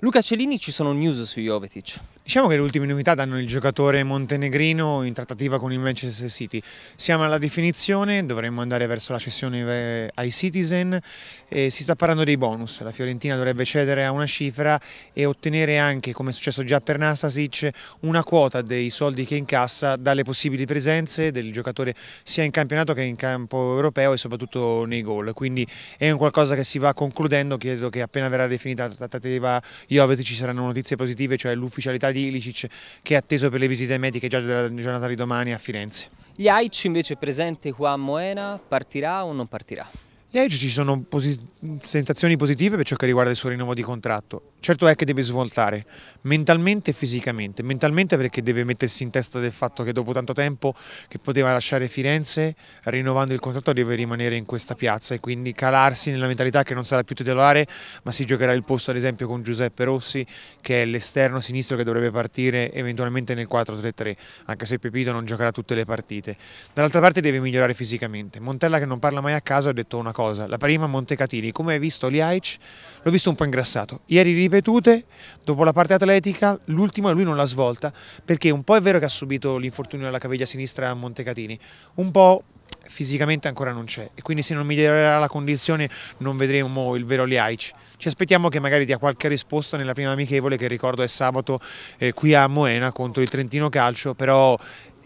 Luca Celini ci sono news su Jovetic. Diciamo che le ultime novità danno il giocatore montenegrino in trattativa con il Manchester City. Siamo alla definizione, dovremmo andare verso la cessione eh, ai Citizen e eh, si sta parlando dei bonus. La Fiorentina dovrebbe cedere a una cifra e ottenere anche, come è successo già per Nastasic, una quota dei soldi che incassa dalle possibili presenze del giocatore sia in campionato che in campo europeo e soprattutto nei gol. Quindi è un qualcosa che si va concludendo, credo che appena verrà definita la trattativa io ovviamente ci saranno notizie positive, cioè l'ufficialità di Ilicic che è atteso per le visite mediche già della giornata di domani a Firenze. Gli Aic invece presente qua a Moena partirà o non partirà? Di Aigi ci sono posi sensazioni positive per ciò che riguarda il suo rinnovo di contratto. Certo è che deve svoltare mentalmente e fisicamente. Mentalmente perché deve mettersi in testa del fatto che dopo tanto tempo che poteva lasciare Firenze, rinnovando il contratto deve rimanere in questa piazza e quindi calarsi nella mentalità che non sarà più titolare ma si giocherà il posto ad esempio con Giuseppe Rossi che è l'esterno sinistro che dovrebbe partire eventualmente nel 4-3-3 anche se Pepito non giocherà tutte le partite. Dall'altra parte deve migliorare fisicamente. Montella che non parla mai a caso ha detto una cosa cosa, la prima Montecatini, come hai visto Liaic, l'ho visto un po' ingrassato, ieri ripetute, dopo la parte atletica, l'ultima lui non l'ha svolta, perché un po' è vero che ha subito l'infortunio alla caviglia sinistra a Montecatini, un po' fisicamente ancora non c'è e quindi se non migliorerà la condizione non vedremo il vero Liaic. Ci aspettiamo che magari dia qualche risposta nella prima amichevole che ricordo è sabato eh, qui a Moena contro il Trentino Calcio, però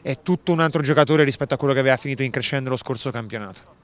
è tutto un altro giocatore rispetto a quello che aveva finito in crescendo lo scorso campionato.